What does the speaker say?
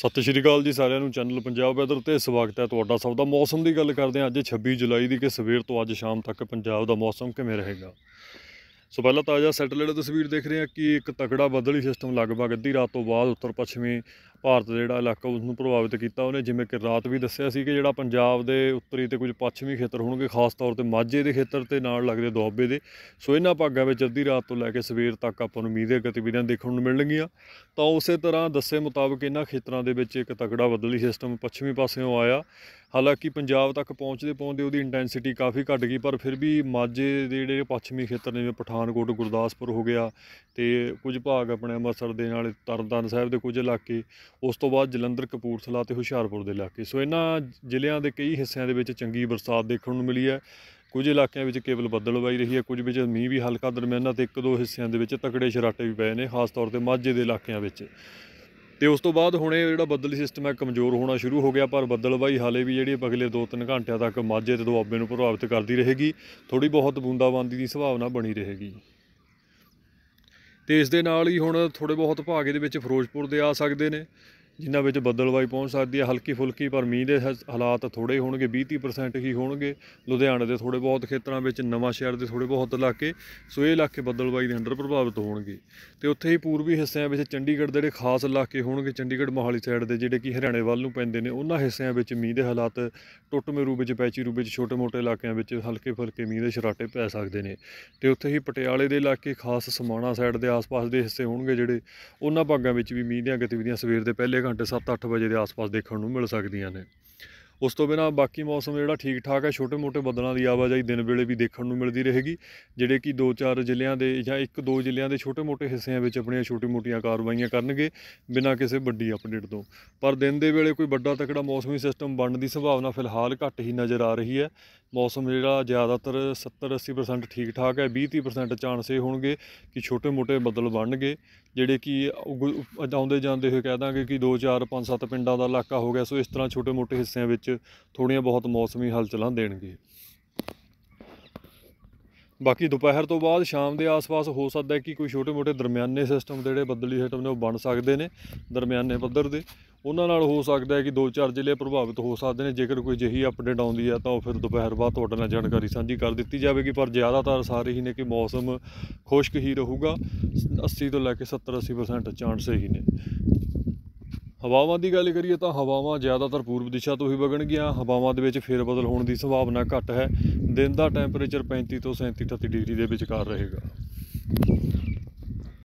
ਸਤਿ ਸ਼੍ਰੀ ਅਕਾਲ ਜੀ ਸਾਰਿਆਂ ਨੂੰ ਚੈਨਲ ਪੰਜਾਬ ਵੈਦਰ ਤੇ ਸਵਾਗਤ ਹੈ ਤੁਹਾਡਾ ਸਭ ਦਾ ਮੌਸਮ ਦੀ ਗੱਲ ਕਰਦੇ ਹਾਂ ਅੱਜ 26 ਜੁਲਾਈ ਦੀ ਕਿ ਸਵੇਰ ਤੋਂ ਅੱਜ ਸ਼ਾਮ ਤੱਕ ਪੰਜਾਬ ਦਾ ਮੌਸਮ ਕਿਵੇਂ ਰਹੇਗਾ ਸੋ ਪਹਿਲਾਂ ਤਾਜ਼ਾ ਸੈਟੇਲਾਈਟ ਤਸਵੀਰ ਦੇਖ ਰਹੇ ਹਾਂ ਕਿ ਇੱਕ ਤਕੜਾ ਬੱਦਲੀ ਸਿਸਟਮ ਲਗਭਗ ਅੱਧੀ ਰਾਤ ਤੋਂ ਬਾਅਦ ਉੱਤਰ ਪੱਛਮੀ ਭਾਰਤ ਦਾ ਜਿਹੜਾ ਇਲਾਕਾ ਉਸ ਨੂੰ ਪ੍ਰਭਾਵਿਤ ਕੀਤਾ ਉਹਨੇ ਜਿਵੇਂ ਕਿ ਰਾਤ ਵੀ ਦੱਸਿਆ ਸੀ ਕਿ ਜਿਹੜਾ ਪੰਜਾਬ ਦੇ ਉੱਤਰੀ ਤੇ ਕੁਝ ਪੱਛਮੀ ਖੇਤਰ ਹੋਣਗੇ ਖਾਸ ਤੌਰ ਤੇ ਮਾਝੇ ਦੇ ਖੇਤਰ ਤੇ ਨਾਲ ਲੱਗਦੇ ਦੁਆਬੇ ਦੇ ਸੋ ਇਹਨਾਂ ਭਾਗਾਂ ਵਿੱਚ ਅੱਧੀ ਰਾਤ ਤੋਂ ਲੈ ਕੇ ਸਵੇਰ ਤੱਕ ਆਪਾਂ ਨੂੰ ਮੀਂਹ ਦੀਆਂ ਗਤੀਵਿਧੀਆਂ ਦੇਖਣ ਨੂੰ ਮਿਲਣਗੀਆਂ ਤਾਂ ਉਸੇ ਤਰ੍ਹਾਂ ਦੱਸੇ ਮੁਤਾਬਕ ਇਹਨਾਂ ਖੇਤਰਾਂ ਦੇ ਵਿੱਚ ਇੱਕ ਤਕੜਾ ਬਦਲੀ ਸਿਸਟਮ ਪੱਛਮੀ ਪਾਸਿਓਂ ਆਇਆ ਹਾਲਾਂਕਿ ਪੰਜਾਬ ਤੱਕ ਪਹੁੰਚਦੇ ਪਹੁੰਚਦੇ ਉਹਦੀ ਇੰਟੈਂਸਿਟੀ ਕਾਫੀ ਘਟ ਗਈ ਪਰ ਫਿਰ ਵੀ ਮਾਝੇ ਦੇ ਜਿਹੜੇ ਪੱਛਮੀ ਖੇਤਰ ਨੇ ਜਿਵੇਂ ਪਠਾਨਕੋਟ ਗੁਰਦਾਸਪੁਰ ਹੋ ਗਿਆ ਤੇ ਕੁਝ ਭਾਗ ਆਪਣੇ ਅੰਮ੍ਰਿਤਸਰ ਦੇ ਨਾਲ ਤਰਨਤਾਰਨ ਸਾਹਿਬ ਦੇ ਕੁਝ ਇਲਾਕੇ ਉਸ ਤੋਂ ਬਾਅਦ ਜਲੰਧਰ ਕਪੂਰਥਲਾ ਤੇ ਹੁਸ਼ਿਆਰਪੁਰ ਦੇ ਇਲਾਕੇ ਸੋ ਇਹਨਾਂ ਜ਼ਿਲ੍ਹਿਆਂ ਦੇ ਕਈ ਹਿੱਸਿਆਂ ਦੇ ਵਿੱਚ ਚੰਗੀ ਬਰਸਾਤ ਦੇਖਣ ਨੂੰ ਮਿਲੀ ਹੈ ਕੁਝ ਇਲਾਕਿਆਂ ਵਿੱਚ ਕੇਵਲ ਬੱਦਲ ਵਾਈ ਰਹੀ ਹੈ ਕੁਝ ਵਿੱਚ ਮੀਂਹ ਵੀ ਹਲਕਾ ਦਰਮਿਆਨਾ ਤੇ ਇੱਕ ਦੋ ਹਿੱਸਿਆਂ ਦੇ ਵਿੱਚ ਤਕੜੇ ਸ਼ਰਾਟੇ ਵੀ ਪਏ ਨੇ ਖਾਸ ਤੌਰ ਤੇ ਮਾਝੇ ਦੇ ਇਲਾਕਿਆਂ ਵਿੱਚ ਤੇ ਉਸ ਤੋਂ ਬਾਅਦ ਹੁਣ ਇਹ ਜਿਹੜਾ ਬੱਦਲੀ ਸਿਸਟਮ ਹੈ ਕਮਜ਼ੋਰ ਹੋਣਾ ਸ਼ੁਰੂ ਹੋ ਗਿਆ ਪਰ ਵਾਈ ਹਾਲੇ ਵੀ ਜਿਹੜੀ ਅਗਲੇ 2-3 ਘੰਟਿਆਂ ਤੱਕ ਮਾਝੇ ਤੇ ਦੁਆਬੇ ਨੂੰ ਪ੍ਰਭਾਵਿਤ ਕਰਦੀ ਰਹੇਗੀ ਥੋੜੀ ਬਹੁਤ ਬੂੰਦਾਬਾਂਦੀ ਦੀ ਸੰਭਾਵਨਾ ਬਣੀ ਰਹੇਗੀ ਤੇ ਇਸ ਦੇ ਨਾਲ ਹੀ ਹੁਣ ਥੋੜੇ ਬਹੁਤ ਭਾਗੇ ਦੇ ਵਿੱਚ ਫਿਰੋਜ਼ਪੁਰ ਦੇ ਆ ਸਕਦੇ ਨੇ ਜਿਨ੍ਹਾਂ ਵਿੱਚ ਬੱਦਲਵਾਈ ਪਹੁੰਚ ਸਕਦੀ ਹੈ ਹਲਕੀ ਫੁਲਕੀ ਪਰ ਮੀਂਹ ਦੇ ਹਾਲਾਤ ਥੋੜੇ ਹੋਣਗੇ 20-30% ਹੀ ਹੋਣਗੇ ਲੁਧਿਆਣੇ ਦੇ ਥੋੜੇ ਬਹੁਤ ਖੇਤਰਾਂ ਵਿੱਚ ਨਵਾਂ ਸ਼ਹਿਰ ਦੇ ਥੋੜੇ ਬਹੁਤ ਇਲਾਕੇ ਸੋ ਇਹ ਇਲਾਕੇ ਬੱਦਲਵਾਈ ਦੇ ਅੰਦਰ ਪ੍ਰਭਾਵਿਤ ਹੋਣਗੇ ਤੇ ਉੱਥੇ ਹੀ ਪੂਰਬੀ ਹਿੱਸਿਆਂ ਵਿੱਚ ਚੰਡੀਗੜ੍ਹ ਦੇ ਜਿਹੜੇ ਖਾਸ ਇਲਾਕੇ ਹੋਣਗੇ ਚੰਡੀਗੜ੍ਹ ਮੋਹਾਲੀ ਸਾਈਡ ਦੇ ਜਿਹੜੇ ਕਿ ਹਰਿਆਣੇ ਵੱਲ ਨੂੰ ਪੈਂਦੇ ਨੇ ਉਹਨਾਂ ਹਿੱਸਿਆਂ ਵਿੱਚ ਮੀਂਹ ਦੇ ਹਾਲਾਤ ਟੁੱਟਮੇਰੂ ਵਿੱਚ ਪੈਚੀਰੂ ਵਿੱਚ ਛੋਟੇ-ਮੋਟੇ ਇਲਾਕਿਆਂ ਵਿੱਚ ਹਲਕੇ-ਫੁਲਕੇ ਮੀਂਹ ਦੇ ਸ਼ਰਾਟੇ ਪੈ ਸਕਦੇ ਨੇ ਤੇ ਉੱਥੇ ਹੀ ਪਟਿਆਲੇ ਦੇ ਇਲਾਕੇ ਖਾਸ ਸਮਾਣਾ ਸਾਈਡ ਦੇ ਆਸ-ਪਾਸ ਦੇ ਹਿੱਸੇ ਹੋਣਗੇ ਜਿਹੜੇ ਉਹਨਾਂ ਭਾਗਾਂ ਵਿੱਚ ਵੀ ਮੀਂਹ ਦੀਆਂ ਗਤੀਵਿਧੀਆਂ ਸਵੇਰ ਦੇ ਪਹਿਲੇ ਘੰਟੇ 7-8 ਵਜੇ ਦੇ ਆਸ-ਪਾਸ ਦੇਖਣ ਨੂੰ ਮਿਲ ਸਕਦੀਆਂ ਨੇ ਉਸ ਤੋਂ ਬਿਨਾ ਬਾਕੀ ਮੌਸਮ ਜਿਹੜਾ ਠੀਕ ਠਾਕ ਹੈ ਛੋਟੇ-ਮੋਟੇ ਬੱਦਲਾਂ ਦੀ ਆਵਾਜਾਈ ਦਿਨ ਵੇਲੇ ਵੀ ਦੇਖਣ ਨੂੰ ਮਿਲਦੀ ਰਹੇਗੀ ਜਿਹੜੇ ਕਿ 2-4 ਜ਼ਿਲ੍ਹਿਆਂ ਦੇ ਜਾਂ 1-2 ਜ਼ਿਲ੍ਹਿਆਂ ਦੇ ਛੋਟੇ-ਮੋਟੇ ਹਿੱਸਿਆਂ ਵਿੱਚ ਆਪਣੀਆਂ ਛੋਟੀ-ਮੋਟੀਆਂ ਕਾਰਵਾਈਆਂ ਕਰਨਗੇ ਬਿਨਾਂ ਕਿਸੇ ਵੱਡੀ ਅਪਡੇਟ ਤੋਂ ਪਰ ਦਿਨ ਦੇ ਵੇਲੇ ਕੋਈ ਵੱਡਾ ਤਕੜਾ ਮੌਸਮੀ ਸਿਸਟਮ ਬਣਨ ਦੀ ਸੰਭਾਵਨਾ ਫਿਲਹਾਲ ਘੱਟ ਹੀ ਨਜ਼ਰ ਆ ਰਹੀ ਹੈ ਮੌਸਮ ਜਿਹੜਾ ਜ਼ਿਆਦਾਤਰ 70-80% ਠੀਕ ਠਾਕ ਹੈ 20-30% ਚਾਂਸੇ ਹੋਣਗੇ ਕਿ ਛੋਟੇ-ਮੋਟੇ ਬੱਦਲ ਬਣਨਗੇ ਜਿਹੜੇ ਕਿ ਆਉਂਦੇ ਜਾਂਦੇ ਹੋਏ ਕਹਿ ਦਾਂਗੇ ਕਿ 2 4 5 7 ਪਿੰਡਾਂ ਦਾ ਇਲਾਕਾ ਹੋ ਗਿਆ ਸੋ ਇਸ ਤਰ੍ਹਾਂ ਛੋਟੇ-ਮੋਟੇ ਹਿੱਸਿਆਂ ਵਿੱਚ ਥੋੜੀਆਂ ਬਹੁਤ ਮੌਸਮੀ ਹਲਚਲਾਂ ਦੇਣਗੇ ਬਾਕੀ ਦੁਪਹਿਰ ਤੋਂ ਬਾਅਦ ਸ਼ਾਮ ਦੇ ਆਸ-ਪਾਸ ਹੋ ਸਕਦਾ ਹੈ ਕਿ ਕੋਈ ਛੋਟੇ-ਮੋਟੇ ਦਰਮਿਆਨੇ ਸਿਸਟਮ ਜਿਹੜੇ ਬੱਦਲੀ ਸਿਸਟਮ ਨੇ ਉਹ ਬਣ ਸਕਦੇ ਨੇ ਦਰਮਿਆਨੇ ਪੱਧਰ ਦੇ ਉਹਨਾਂ ਨਾਲ ਹੋ ਸਕਦਾ ਹੈ ਕਿ ਦੋ ਚਾਰ ਜ਼ਿਲ੍ਹੇ ਪ੍ਰਭਾਵਿਤ ਹੋ ਸਕਦੇ ਨੇ ਜੇਕਰ ਕੋਈ ਜਹੀ ਅਪਡੇਟ ਆਉਂਦੀ ਹੈ ਤਾਂ ਉਹ ਫਿਰ ਦੁਪਹਿਰ ਬਾਅਦ ਤੁਹਾਡੇ ਨਾਲ ਜਾਣਕਾਰੀ ਸਾਂਝੀ ਕਰ ਦਿੱਤੀ ਜਾਵੇਗੀ ਪਰ ਜ਼ਿਆਦਾਤਰ ਸਾਰੇ ਹੀ ਨੇ ਕਿ ਮੌਸਮ ਖੁਸ਼ਕ ਹੀ ਰਹੂਗਾ 80 ਤੋਂ ਲੈ ਕੇ 70 80% ਚਾਂਸ ਹੀ ਨੇ ਹਵਾਵਾਂ ਦੀ ਗੱਲ ਕਰੀਏ ਤਾਂ ਹਵਾਵਾਂ ਜ਼ਿਆਦਾਤਰ ਪੂਰਬ ਦਿਸ਼ਾ ਤੋਂ ਹੀ ਵਗਣਗੀਆਂ ਹਵਾਵਾਂ ਦੇ ਵਿੱਚ ਫੇਰ ਬਦਲ ਹੋਣ ਦੀ ਸੰਭਾਵਨਾ ਘੱਟ ਹੈ ਦਿਨ ਦਾ ਟੈਂਪਰੇਚਰ 35 ਤੋਂ 37 38 ਡਿਗਰੀ ਦੇ ਵਿਚਕਾਰ ਰਹੇਗਾ